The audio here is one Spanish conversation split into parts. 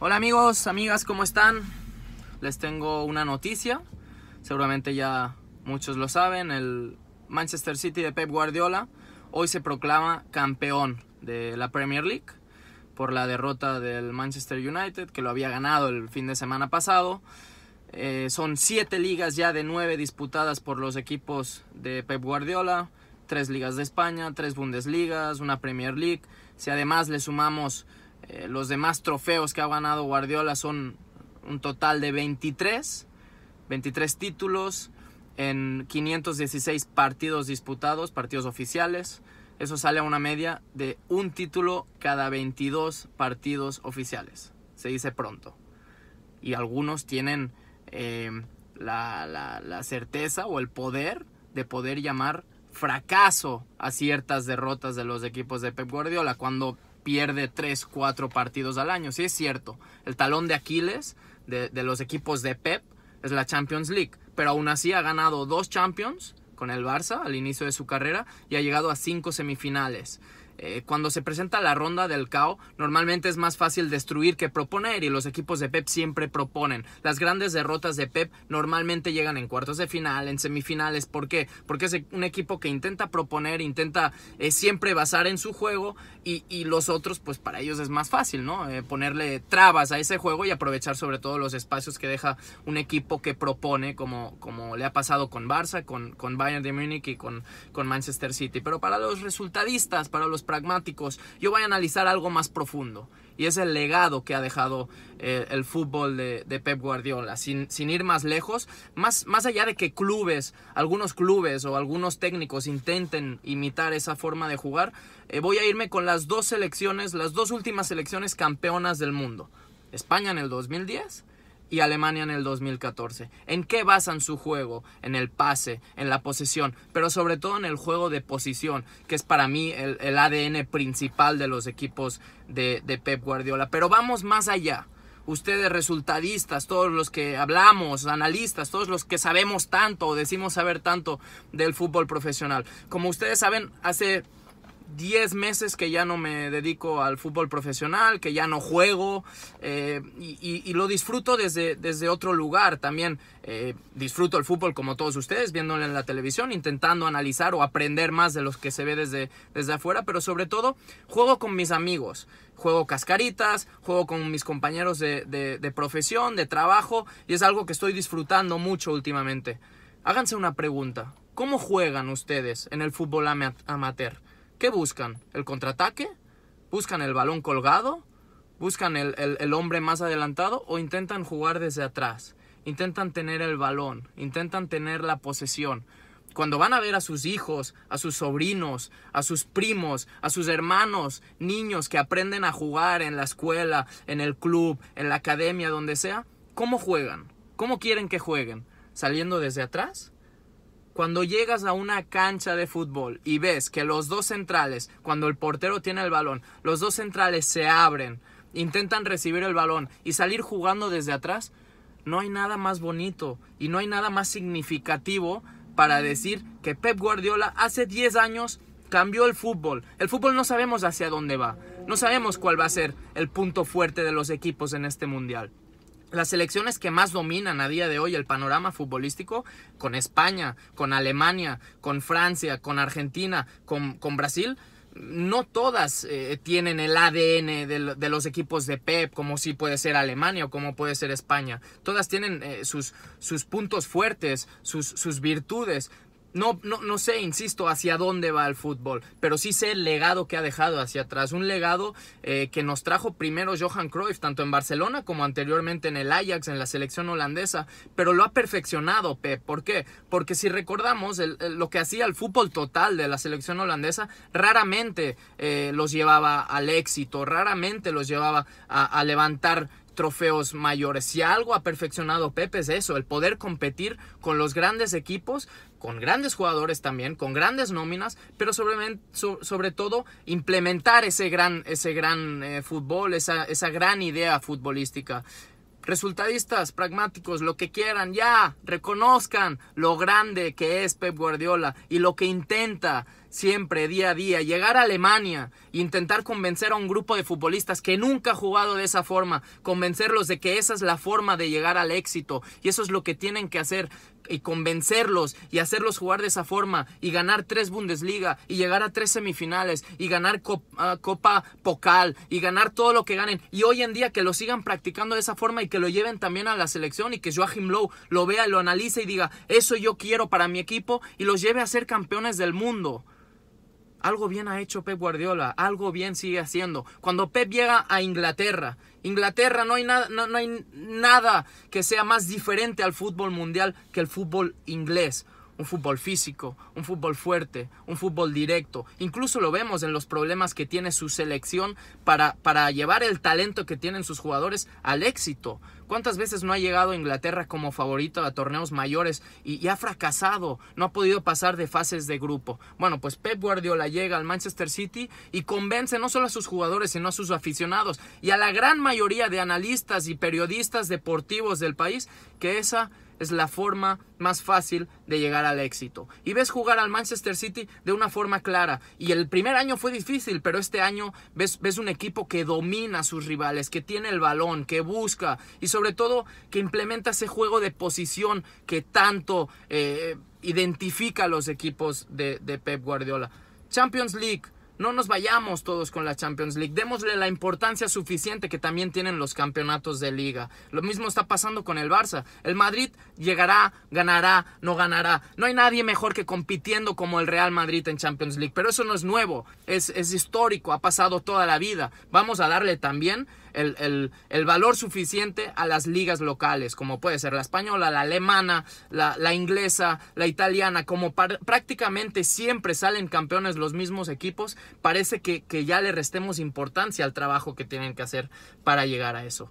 Hola amigos, amigas, ¿cómo están? Les tengo una noticia. Seguramente ya muchos lo saben. El Manchester City de Pep Guardiola hoy se proclama campeón de la Premier League por la derrota del Manchester United, que lo había ganado el fin de semana pasado. Eh, son siete ligas ya de nueve disputadas por los equipos de Pep Guardiola, tres ligas de España, tres Bundesligas, una Premier League. Si además le sumamos eh, los demás trofeos que ha ganado Guardiola son un total de 23, 23 títulos en 516 partidos disputados, partidos oficiales. Eso sale a una media de un título cada 22 partidos oficiales. Se dice pronto. Y algunos tienen eh, la, la certeza o el poder de poder llamar fracaso a ciertas derrotas de los equipos de Pep Guardiola. Cuando pierde 3, 4 partidos al año. Sí es cierto, el talón de Aquiles de, de, los equipos de Pep es la Champions League, pero aún así ha ganado dos Champions con el Barça al inicio de su carrera y ha llegado a cinco semifinales. Eh, cuando se presenta la ronda del Cao, normalmente es más fácil destruir que proponer y los equipos de Pep siempre proponen. Las grandes derrotas de Pep normalmente llegan en cuartos de final, en semifinales. ¿Por qué? Porque es un equipo que intenta proponer, intenta eh, siempre basar en su juego y, los otros, pues para ellos es más fácil, ¿no? Eh, ponerle trabas a ese juego y aprovechar sobre todo los espacios que deja un equipo que propone, como, como le ha pasado con Barça, con, con Bayern de Múnich y con, con Manchester City. Pero para los resultadistas, para los pragmáticos, yo voy a analizar algo más profundo. Y es el legado que ha dejado eh, el fútbol de, Pep Guardiola. Sin, ir más lejos, más, más allá de que clubes, algunos clubes o algunos técnicos intenten imitar esa forma de jugar, eh, voy a irme con las dos selecciones, las dos últimas selecciones campeonas del mundo. España en el 2010 y Alemania en el 2014. ¿En qué basan su juego? En el pase, en la posesión, pero sobre todo en el juego de posición, que es para mí el, ADN principal de los equipos de, de Pep Guardiola. Pero vamos más allá ustedes resultadistas, todos los que hablamos, analistas, todos los que sabemos tanto o decimos saber tanto del fútbol profesional. Como ustedes saben, hace 10 meses que ya no me dedico al fútbol profesional, que ya no juego eh, y, lo disfruto desde, desde otro lugar también. Eh, disfruto el fútbol como todos ustedes, viéndolo en la televisión, intentando analizar o aprender más de los que se ve desde, desde afuera, pero sobre todo juego con mis amigos juego cascaritas, juego con mis compañeros de, profesión, de trabajo, y es algo que estoy disfrutando mucho últimamente. Háganse una pregunta, ¿cómo juegan ustedes en el fútbol amateur? ¿Qué buscan? ¿El contraataque? ¿Buscan el balón colgado? ¿Buscan el, el hombre más adelantado? ¿O intentan jugar desde atrás? Intentan tener el balón, intentan tener la posesión cuando van a ver a sus hijos, a sus sobrinos, a sus primos, a sus hermanos, niños que aprenden a jugar en la escuela, en el club, en la academia, donde sea, ¿cómo juegan? ¿Cómo quieren que jueguen? ¿Saliendo desde atrás? Cuando llegas a una cancha de fútbol y ves que los dos centrales, cuando el portero tiene el balón, los dos centrales se abren, intentan recibir el balón y salir jugando desde atrás, no hay nada más bonito y no hay nada más significativo para decir que Pep Guardiola hace 10 años cambió el fútbol. El fútbol no sabemos hacia dónde va. No sabemos cuál va a ser el punto fuerte de los equipos en este mundial las selecciones que más dominan a día de hoy el panorama futbolístico, con España, con Alemania, con Francia, con Argentina, con, con Brasil, no todas eh, tienen el ADN de, los equipos de Pep, como si puede ser Alemania o como puede ser España. Todas tienen eh, sus, sus, puntos fuertes, sus, sus virtudes, no, sé, insisto, hacia dónde va el fútbol, pero sí sé el legado que ha dejado hacia atrás, un legado eh, que nos trajo primero Johan Cruyff, tanto en Barcelona como anteriormente en el Ajax, en la selección holandesa, pero lo ha perfeccionado, Pep. ¿Por qué? Porque si recordamos lo que hacía el fútbol total de la selección holandesa, raramente eh, los llevaba al éxito, raramente los llevaba a levantar trofeos mayores. Si algo ha perfeccionado Pepe es eso, el poder competir con los grandes equipos, con grandes jugadores también, con grandes nóminas, pero sobre, todo implementar ese gran, ese gran eh, fútbol, esa, esa gran idea futbolística resultadistas, pragmáticos, lo que quieran, ya reconozcan lo grande que es Pep Guardiola y lo que intenta siempre, día a día, llegar a Alemania, intentar convencer a un grupo de futbolistas que nunca ha jugado de esa forma, convencerlos de que esa es la forma de llegar al éxito y eso es lo que tienen que hacer y convencerlos y hacerlos jugar de esa forma y ganar tres Bundesliga y llegar a tres semifinales y ganar ah, Copa, Pocal y ganar todo lo que ganen y hoy en día que lo sigan practicando de esa forma y que lo lleven también a la selección y que Joachim Low lo vea, lo analice y diga eso yo quiero para mi equipo y los lleve a ser campeones del mundo. Algo bien ha hecho Pep Guardiola, algo bien sigue haciendo. Cuando Pep llega a Inglaterra, Inglaterra no hay, nada, no, hay nada que sea más diferente al fútbol mundial que el fútbol inglés un fútbol físico, un fútbol fuerte, un fútbol directo. Incluso lo vemos en los problemas que tiene su selección para, para llevar el talento que tienen sus jugadores al éxito. ¿Cuántas veces no ha llegado a Inglaterra como favorito a torneos mayores y, ha fracasado? No ha podido pasar de fases de grupo. Bueno, pues Pep Guardiola llega al Manchester City y convence no solo a sus jugadores, sino a sus aficionados y a la gran mayoría de analistas y periodistas deportivos del país que esa es la forma más fácil de llegar al éxito. Y ves jugar al Manchester City de una forma clara. Y el primer año fue difícil, pero este año ves, ves un equipo que domina a sus rivales, que tiene el balón, que busca y sobre todo que implementa ese juego de posición que tanto eh, identifica a los equipos de, de Pep Guardiola. Champions League, no nos vayamos todos con la Champions League. Démosle la importancia suficiente que también tienen los campeonatos de liga. Lo mismo está pasando con el Barça. El Madrid llegará, ganará, no ganará. No hay nadie mejor que compitiendo como el Real Madrid en Champions League. Pero eso no es nuevo, es, es histórico, ha pasado toda la vida. Vamos a darle también el, valor suficiente a las ligas locales, como puede ser la española, la alemana, la, inglesa, la italiana, como prácticamente siempre salen campeones los mismos equipos, parece que, ya le restemos importancia al trabajo que tienen que hacer para llegar a eso.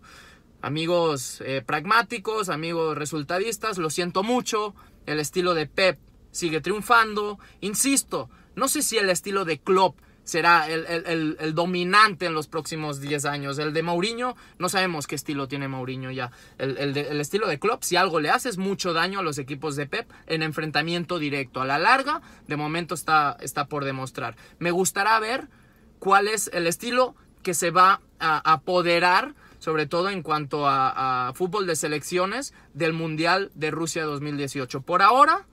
Amigos eh, pragmáticos, amigos resultadistas, lo siento mucho, el estilo de Pep sigue triunfando, insisto, no sé si el estilo de Klopp será el, dominante en los próximos 10 años. El de Mourinho, no sabemos qué estilo tiene Mourinho ya. El, estilo de Klopp, si algo le hace, es mucho daño a los equipos de Pep en enfrentamiento directo. A la larga, de momento está, está por demostrar. Me gustará ver cuál es el estilo que se va a apoderar sobre todo en cuanto a, a fútbol de selecciones del Mundial de Rusia 2018. Por ahora,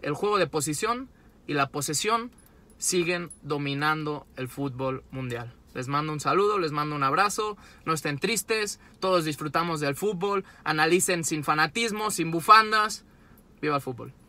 el juego de posición y la posesión siguen dominando el fútbol mundial. Les mando un saludo, les mando un abrazo, no estén tristes, todos disfrutamos del fútbol, analicen sin fanatismo, sin bufandas, viva el fútbol.